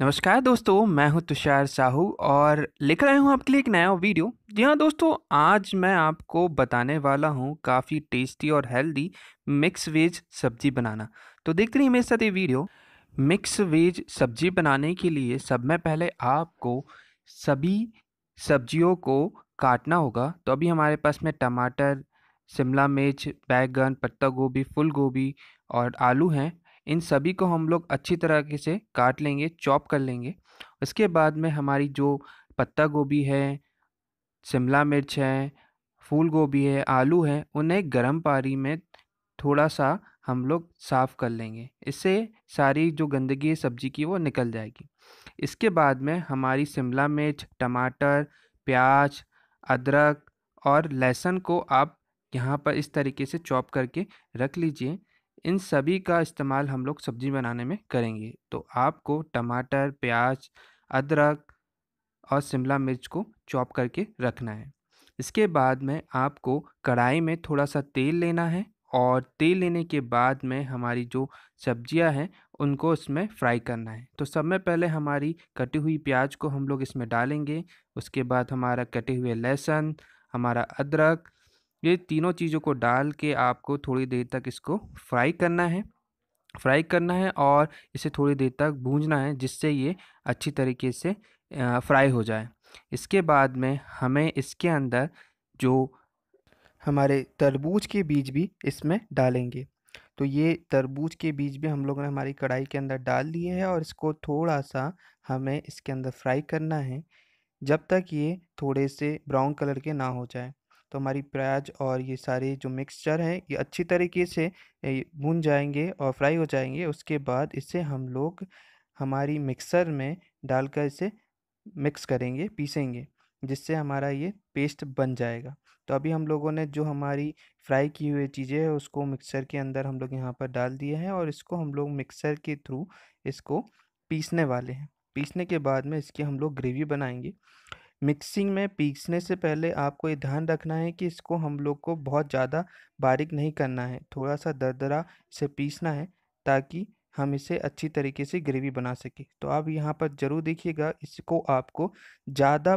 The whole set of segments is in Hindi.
नमस्कार दोस्तों मैं हूं तुषार साहू और लेकर आया हूं आपके लिए एक नया वीडियो जी हाँ दोस्तों आज मैं आपको बताने वाला हूं काफ़ी टेस्टी और हेल्दी मिक्स वेज सब्जी बनाना तो देखते रहिए मेरे साथ ये वीडियो मिक्स वेज सब्जी बनाने के लिए सब में पहले आपको सभी सब्जियों को काटना होगा तो अभी हमारे पास में टमाटर शिमला मिर्च बैगन पत्ता गोभी फुल गोभी और आलू हैं इन सभी को हम लोग अच्छी तरह से काट लेंगे चॉप कर लेंगे उसके बाद में हमारी जो पत्ता गोभी है शिमला मिर्च है फूल गोभी है आलू है उन्हें गर्म पानी में थोड़ा सा हम लोग साफ़ कर लेंगे इससे सारी जो गंदगी है सब्ज़ी की वो निकल जाएगी इसके बाद में हमारी शिमला मिर्च टमाटर प्याज अदरक और लहसुन को आप यहाँ पर इस तरीके से चॉप करके रख लीजिए इन सभी का इस्तेमाल हम लोग सब्ज़ी बनाने में करेंगे तो आपको टमाटर प्याज अदरक और शिमला मिर्च को चॉप करके रखना है इसके बाद में आपको कढ़ाई में थोड़ा सा तेल लेना है और तेल लेने के बाद में हमारी जो सब्जियां हैं उनको इसमें फ्राई करना है तो सब में पहले हमारी कटी हुई प्याज को हम लोग इसमें डालेंगे उसके बाद हमारा कटे हुए लहसुन हमारा अदरक ये तीनों चीज़ों को डाल के आपको थोड़ी देर तक इसको फ्राई करना है फ्राई करना है और इसे थोड़ी देर तक भूंजना है जिससे ये अच्छी तरीके से फ्राई हो जाए इसके बाद में हमें इसके अंदर जो हमारे तरबूज के बीज भी इसमें डालेंगे तो ये तरबूज के बीज भी हम लोगों ने हमारी कढ़ाई के अंदर डाल दिए है और इसको थोड़ा सा हमें इसके अंदर फ्राई करना है जब तक ये थोड़े से ब्राउन कलर के ना हो जाए तो हमारी प्याज और ये सारे जो मिक्सचर हैं ये अच्छी तरीके से भून जाएंगे और फ्राई हो जाएंगे उसके बाद इसे हम लोग हमारी मिक्सर में डालकर इसे मिक्स करेंगे पीसेंगे जिससे हमारा ये पेस्ट बन जाएगा तो अभी हम लोगों ने जो हमारी फ्राई की हुई चीज़ें हैं उसको मिक्सर के अंदर हम लोग यहाँ पर डाल दिए हैं और इसको हम लोग मिक्सर के थ्रू इसको पीसने वाले हैं पीसने के बाद में इसकी हम लोग ग्रेवी बनाएंगे मिक्सिंग में पीसने से पहले आपको ये ध्यान रखना है कि इसको हम लोग को बहुत ज़्यादा बारीक नहीं करना है थोड़ा सा दरदरा इसे पीसना है ताकि हम इसे अच्छी तरीके से ग्रेवी बना सकें तो आप यहाँ पर ज़रूर देखिएगा इसको आपको ज़्यादा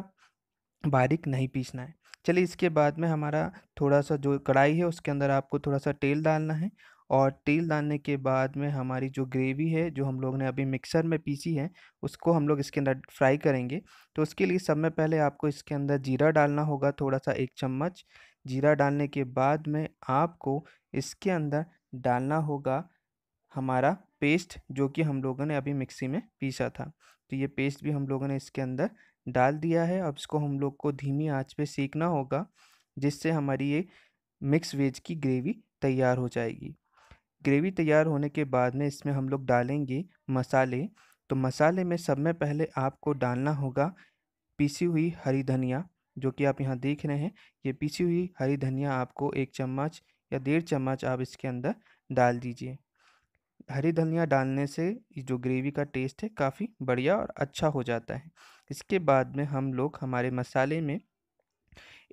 बारीक नहीं पीसना है चलिए इसके बाद में हमारा थोड़ा सा जो कढ़ाई है उसके अंदर आपको थोड़ा सा तेल डालना है और तेल डालने के बाद में हमारी जो ग्रेवी है जो हम लोग ने अभी मिक्सर में पीसी है उसको हम लोग इसके अंदर फ्राई करेंगे तो उसके लिए सब में पहले आपको इसके अंदर जीरा डालना होगा थोड़ा सा एक चम्मच जीरा डालने के बाद में आपको इसके अंदर डालना होगा हमारा पेस्ट जो कि हम लोगों ने अभी मिक्सी में पीसा था तो ये पेस्ट भी हम लोगों ने इसके अंदर डाल दिया है अब इसको हम लोग को धीमी आंच पे सेकना होगा जिससे हमारी ये मिक्स वेज की ग्रेवी तैयार हो जाएगी ग्रेवी तैयार होने के बाद में इसमें हम लोग डालेंगे मसाले तो मसाले में सब में पहले आपको डालना होगा पीसी हुई हरी धनिया जो कि आप यहाँ देख रहे हैं ये पीसी हुई हरी धनिया आपको एक चम्मच या डेढ़ चम्मच आप इसके अंदर डाल दीजिए हरी धनिया डालने से जो ग्रेवी का टेस्ट है काफ़ी बढ़िया और अच्छा हो जाता है इसके बाद में हम लोग हमारे मसाले में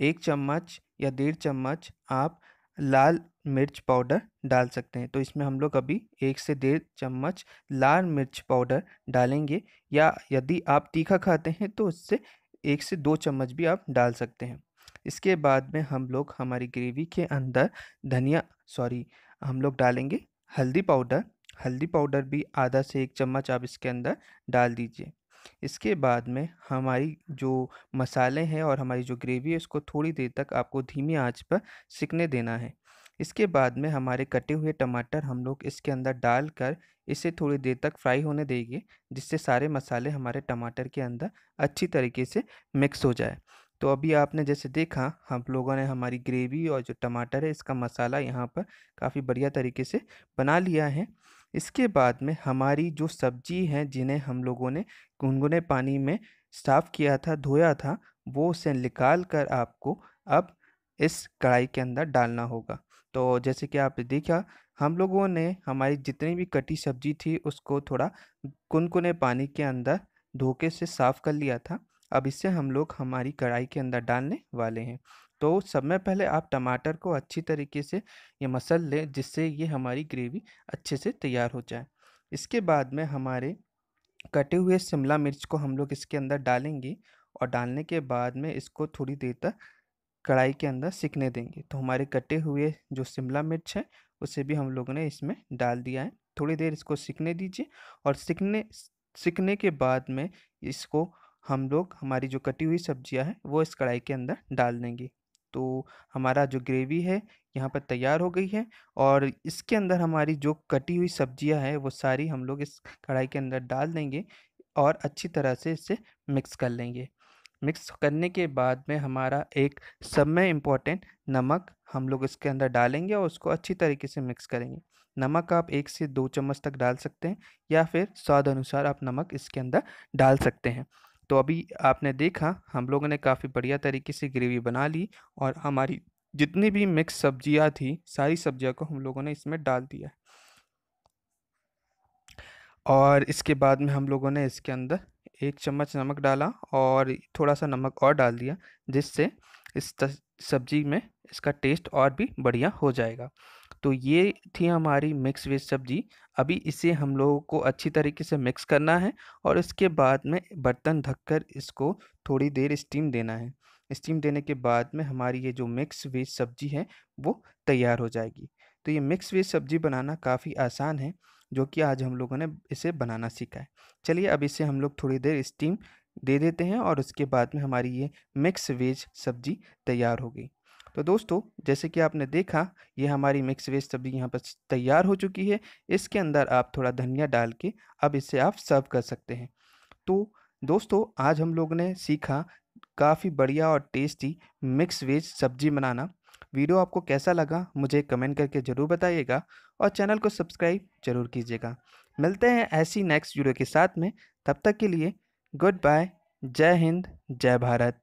एक चम्मच या डेढ़ चम्मच आप लाल मिर्च पाउडर डाल सकते हैं तो इसमें हम लोग अभी एक से डेढ़ चम्मच लाल मिर्च पाउडर डालेंगे या यदि आप तीखा खाते हैं तो उससे एक से दो चम्मच भी आप डाल सकते हैं इसके बाद में हम लोग हमारी ग्रेवी के अंदर धनिया सॉरी हम लोग डालेंगे हल्दी पाउडर हल्दी पाउडर भी आधा से एक चम्मच आप इसके अंदर डाल दीजिए इसके बाद में हमारी जो मसाले हैं और हमारी जो ग्रेवी है उसको थोड़ी देर तक आपको धीमी आंच पर सिकने देना है इसके बाद में हमारे कटे हुए टमाटर हम लोग इसके अंदर डाल कर इसे थोड़ी देर तक फ्राई होने देंगे जिससे सारे मसाले हमारे टमाटर के अंदर अच्छी तरीके से मिक्स हो जाए तो अभी आपने जैसे देखा हम लोगों ने हमारी ग्रेवी और जो टमाटर है इसका मसाला यहाँ पर काफ़ी बढ़िया तरीके से बना लिया है इसके बाद में हमारी जो सब्जी हैं जिन्हें हम लोगों ने गुनगुने पानी में साफ़ किया था धोया था वो उसे निकाल कर आपको अब इस कढ़ाई के अंदर डालना होगा तो जैसे कि आप देखा हम लोगों ने हमारी जितनी भी कटी सब्जी थी उसको थोड़ा गुनगुने पानी के अंदर धोखे से साफ़ कर लिया था अब इससे हम लोग हमारी कढ़ाई के अंदर डालने वाले हैं तो सब में पहले आप टमाटर को अच्छी तरीके से ये मसल लें जिससे ये हमारी ग्रेवी अच्छे से तैयार हो जाए इसके बाद में हमारे कटे हुए शिमला मिर्च को हम लोग इसके अंदर डालेंगे और डालने के बाद में इसको थोड़ी देर तक कढ़ाई के अंदर सिकने देंगे तो हमारे कटे हुए जो शिमला मिर्च है उसे भी हम लोगों ने इसमें डाल दिया है थोड़ी देर इसको सिकने दीजिए और सिकने सिकने के बाद में इसको हम लोग हमारी जो कटी हुई सब्जियां हैं वो इस कढ़ाई के अंदर डाल देंगे तो हमारा जो ग्रेवी है यहाँ पर तैयार हो गई है और इसके अंदर हमारी जो कटी हुई सब्जियाँ हैं वो सारी हम लोग इस कढ़ाई के अंदर डाल देंगे और अच्छी तरह से इसे मिक्स कर लेंगे मिक्स करने के बाद में हमारा एक सब में इम्पॉर्टेंट नमक हम लोग इसके अंदर डालेंगे और उसको अच्छी तरीके से मिक्स करेंगे नमक आप एक से दो चम्मच तक डाल सकते हैं या फिर स्वाद अनुसार आप नमक इसके अंदर डाल सकते हैं तो अभी आपने देखा हम लोगों ने काफ़ी बढ़िया तरीके से ग्रेवी बना ली और हमारी जितनी भी मिक्स सब्जियां थी सारी सब्जियां को हम लोगों ने इसमें डाल दिया और इसके बाद में हम लोगों ने इसके अंदर एक चम्मच नमक डाला और थोड़ा सा नमक और डाल दिया जिससे इस सब्जी में इसका टेस्ट और भी बढ़िया हो जाएगा तो ये थी हमारी मिक्स वेज सब्जी अभी इसे हम लोगों को अच्छी तरीके से मिक्स करना है और इसके बाद में बर्तन ढककर इसको थोड़ी देर स्टीम देना है स्टीम देने के बाद में हमारी ये जो मिक्स वेज सब्जी है वो तैयार हो जाएगी तो ये मिक्स वेज सब्जी बनाना काफ़ी आसान है जो कि आज हम लोगों ने इसे बनाना सीखा है चलिए अब इसे हम लोग थोड़ी देर स्टीम दे देते हैं और उसके बाद में हमारी ये मिक्स वेज सब्ज़ी तैयार हो गई तो दोस्तों जैसे कि आपने देखा ये हमारी मिक्स वेज सब्ज़ी यहाँ पर तैयार हो चुकी है इसके अंदर आप थोड़ा धनिया डाल के अब इसे आप सर्व कर सकते हैं तो दोस्तों आज हम लोग ने सीखा काफ़ी बढ़िया और टेस्टी मिक्स वेज सब्जी बनाना वीडियो आपको कैसा लगा मुझे कमेंट करके ज़रूर बताइएगा और चैनल को सब्सक्राइब ज़रूर कीजिएगा मिलते हैं ऐसी नेक्स्ट वीडियो के साथ में तब तक के लिए गुड बाय जय हिंद जय भारत